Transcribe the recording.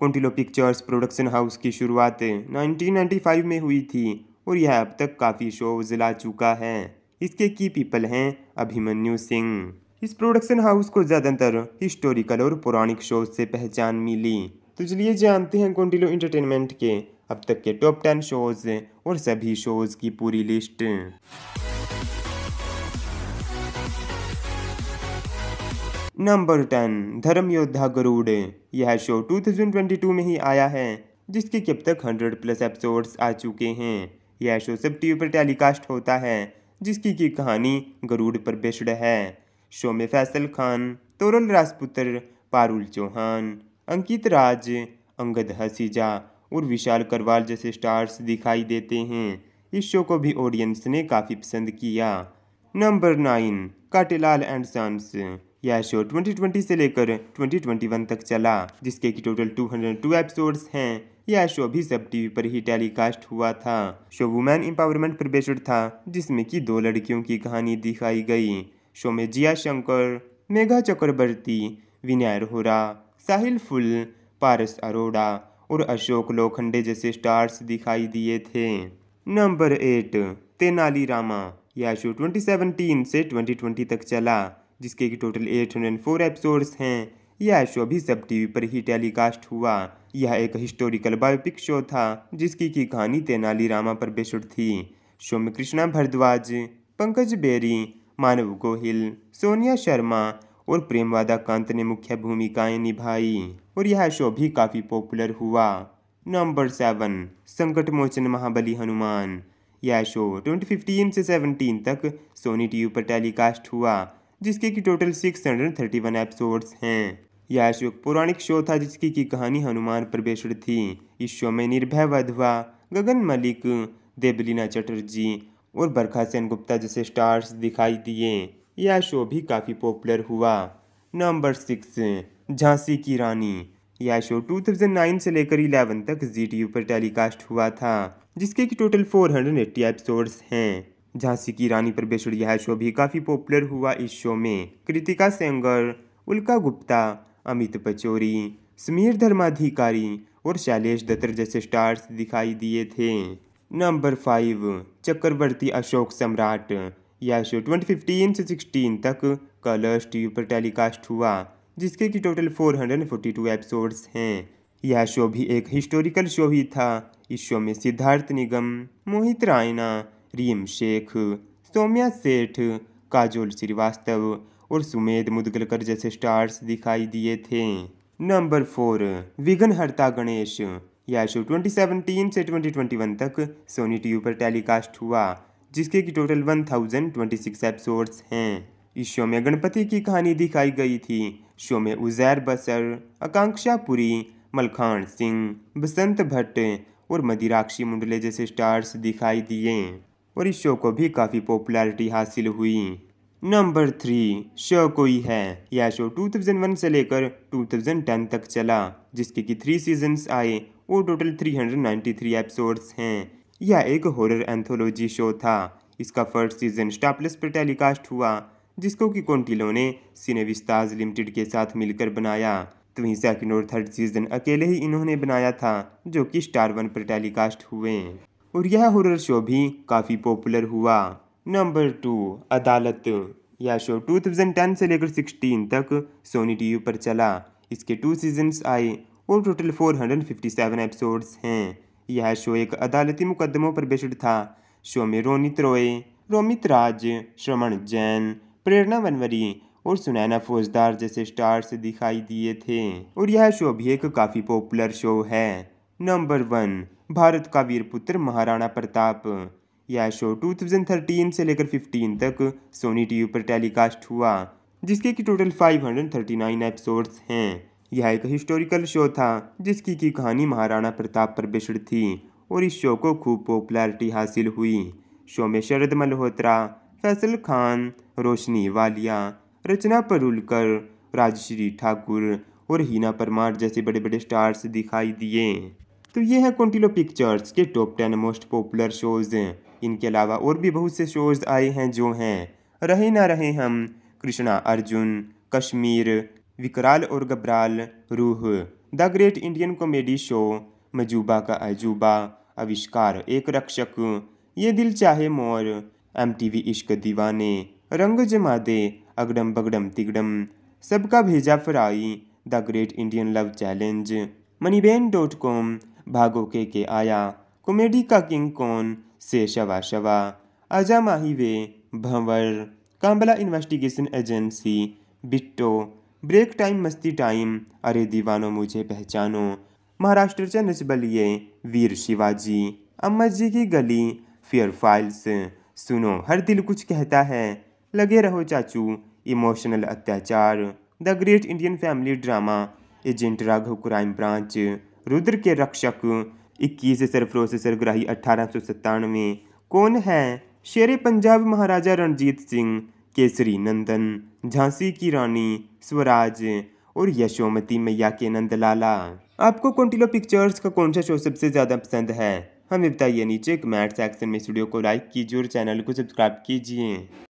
कॉन्टिलो pictures production house की शुरुआत 1995 में हुई थी और यह अब तक काफ़ी शोज ला चुका है इसके की पीपल हैं अभिमन्यु सिंह इस प्रोडक्शन हाउस को ज़्यादातर हिस्टोरिकल और पौराणिक शोज से पहचान मिली तो चलिए जानते हैं कॉन्टिलो इंटरटेनमेंट के अब तक के टॉप टेन शोज और सभी शोज की पूरी लिस्ट नंबर टेन धर्म योद्धा गरुड़ यह शो 2022 में ही आया है जिसके अब तक 100 प्लस एपिसोड्स आ चुके हैं यह शो सब टीवी पर टेलीकास्ट होता है जिसकी की कहानी गरुड़ पर बेस्ड है शो में फैसल खान तोरल राजपुत्र पारुल चौहान अंकित राज अंगद हसीजा और विशाल करवाल जैसे स्टार्स दिखाई देते हैं इस शो को भी ऑडियंस ने काफ़ी पसंद किया number nine Katelal and sons यह शो 2020 से लेकर 2021 तक चला जिसके की टोटल 202 एपिसोड्स हैं यह शो भी सब टीवी पर ही टेलीकास्ट हुआ था शो वुमेन एम्पावरमेंट पर बेस्ड था जिसमें कि दो लड़कियों की कहानी दिखाई गई शो में जिया शंकर मेघा चक्रवर्ती विनय रोहरा साहिल फुल पारस अरोड़ा और अशोक लोखंडे जैसे स्टार्स दिखाई दिए थे नंबर एट तेनाली रामा यह शो 2017 से 2020 तक चला जिसके कि टोटल 804 एपिसोड्स हैं यह शो भी सब टीवी पर ही टेलीकास्ट हुआ यह एक हिस्टोरिकल बायोपिक शो था जिसकी की कहानी तेनालीरामा पर बेसुड थी शो में कृष्णा भरद्वाज पंकज बेरी मानव गोहिल सोनिया शर्मा और प्रेमवादा कांत ने मुख्य भूमिकाएं निभाई और यह शो भी काफ़ी पॉपुलर हुआ नंबर सेवन संकट मोचन महाबली हनुमान यह शो 2015 से 17 तक सोनी टीवी पर टेलीकास्ट हुआ जिसके कि टोटल 631 एपिसोड्स हैं यह शो एक पौराणिक शो था जिसकी की कहानी हनुमान पर बेसड थी इस शो में निर्भय वधवा गगन मलिक देवलीना चटर्जी और बरखा सेन गुप्ता जैसे स्टार्स दिखाई दिए यह शो भी काफ़ी पॉपुलर हुआ नंबर सिक्स झांसी की रानी यह शो 2009 से लेकर 11 तक जी पर टेलीकास्ट हुआ था जिसके कि टोटल 480 एपिसोड्स हैं झांसी की रानी पर बेसड यह शो भी काफ़ी पॉपुलर हुआ इस शो में कृतिका सेंगर उल्का गुप्ता अमित पचौरी समीर धर्माधिकारी और शैलेश दत्तर जैसे स्टार्स दिखाई दिए थे नंबर फाइव चक्रवर्ती अशोक सम्राट यह शो 2015 से 16 तक कलर्स टीवी पर टेलीकास्ट हुआ जिसके कि टोटल 442 एपिसोड्स हैं यह शो भी एक हिस्टोरिकल शो ही था इस शो में सिद्धार्थ निगम मोहित रायना रीम शेख सौम्या सेठ काजोल श्रीवास्तव और सुमेध मुदगलकर जैसे स्टार्स दिखाई दिए थे नंबर फोर विघन हरता गणेश यह शो 2017 से 2021 तक सोनी टीवी पर टेलीकास्ट हुआ जिसके की टोटल 1026 एपिसोड्स हैं इस शो में गणपति की कहानी दिखाई गई थी शो में उजैर बसर आकांक्षा पुरी मलखान सिंह बसंत भट्ट और मदिराक्षी मुंडले जैसे स्टार्स दिखाई दिए और इस शो को भी काफ़ी पॉपुलैरिटी हासिल हुई नंबर थ्री शो कोई है यह शो 2001 से लेकर 2010 तक चला जिसके की थ्री सीजन्स आए और टोटल 393 एपिसोड्स हैं यह एक हॉरर एंथोलॉजी शो था इसका फर्स्ट सीजन स्टापलस पर टेलीकास्ट हुआ जिसको कि कॉन्टिलो ने सिनेविस्ताज लिमिटेड के साथ मिलकर बनाया तो वहीं सेकेंड और थर्ड सीजन अकेले ही इन्होंने बनाया था जो कि स्टार वन पर टेलीकास्ट हुए और यह हॉरर शो भी काफ़ी पॉपुलर हुआ नंबर टू अदालत यह शो 2010 से लेकर 16 तक सोनी टीवी पर चला इसके टू सीजन्स आए और टोटल 457 एपिसोड्स हैं यह शो एक अदालती मुकदमों पर बेस्ड था शो में रोनित रॉय रोमित राज श्रवण जैन प्रेरणा वनवरी और सुनैना फौजदार जैसे स्टार्स दिखाई दिए थे और यह शो भी एक काफ़ी पॉपुलर शो है नंबर वन भारत का वीर पुत्र महाराणा प्रताप यह शो 2013 से लेकर 15 तक सोनी टीवी पर टेलीकास्ट हुआ जिसके की टोटल 539 एपिसोड्स हैं यह एक हिस्टोरिकल शो था जिसकी की कहानी महाराणा प्रताप पर बेसड थी और इस शो को खूब पॉपुलैरिटी हासिल हुई शो में शरद मल्होत्रा फैसल खान रोशनी वालिया रचना परुलकर राजश्री ठाकुर और हीना परमार जैसे बड़े बड़े स्टार्स दिखाई दिए तो ये है कॉन्टिलो पिक्चर्स के top ten most popular shows इनके अलावा और भी बहुत से शोज़ आए हैं जो हैं रहे ना रहे हम कृष्णा अर्जुन कश्मीर विकराल और गबराल रूह the great Indian comedy show मजूबा का अजूबा आविष्कार एक रक्षक ये दिल चाहे मोर एम टी वी इश्क दीवाने रंग जमा दे अगडम बगडम तिगडम सबका भेजा फराई the great Indian love challenge Mani Ben dot com भागो के के आया कॉमेडी का किंग कौन से शवा शवा अजा वे भंवर कांबला investigation agency Bitto break time मस्ती टाइम अरे दीवानो मुझे पहचानो महाराष्ट्र से बलिए वीर शिवाजी अम्मा जी की गली फियर फाइल्स सुनो हर दिल कुछ कहता है लगे रहो चाचू इमोशनल अत्याचार the great Indian family drama agent Raghav crime branch Rudra के रक्षक इक्कीस सरफरोश सरग्राही अठारह सौ सत्तानवे कौन है शेर पंजाब महाराजा रणजीत सिंह केसरी नंदन झांसी की रानी स्वराज और यशोमती मैया के नंदलाला आपको कौनटिलो पिक्चर्स का कौन सा शो सबसे ज़्यादा पसंद है हमें बताइए नीचे कमेंट सेक्शन में स्टूडियो को लाइक कीजिए और चैनल को सब्सक्राइब कीजिए